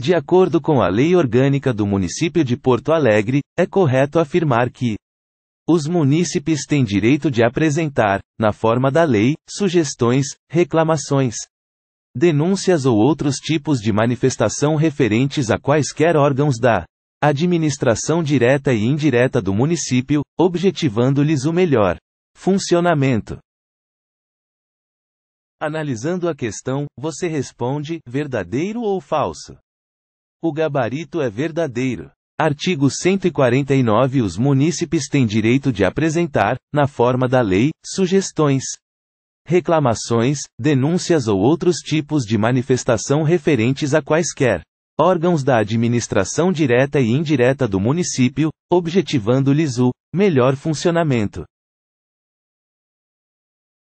De acordo com a Lei Orgânica do Município de Porto Alegre, é correto afirmar que os munícipes têm direito de apresentar, na forma da lei, sugestões, reclamações, denúncias ou outros tipos de manifestação referentes a quaisquer órgãos da administração direta e indireta do município, objetivando-lhes o melhor funcionamento. Analisando a questão, você responde verdadeiro ou falso? O gabarito é verdadeiro. Artigo 149 Os munícipes têm direito de apresentar, na forma da lei, sugestões, reclamações, denúncias ou outros tipos de manifestação referentes a quaisquer órgãos da administração direta e indireta do município, objetivando-lhes o melhor funcionamento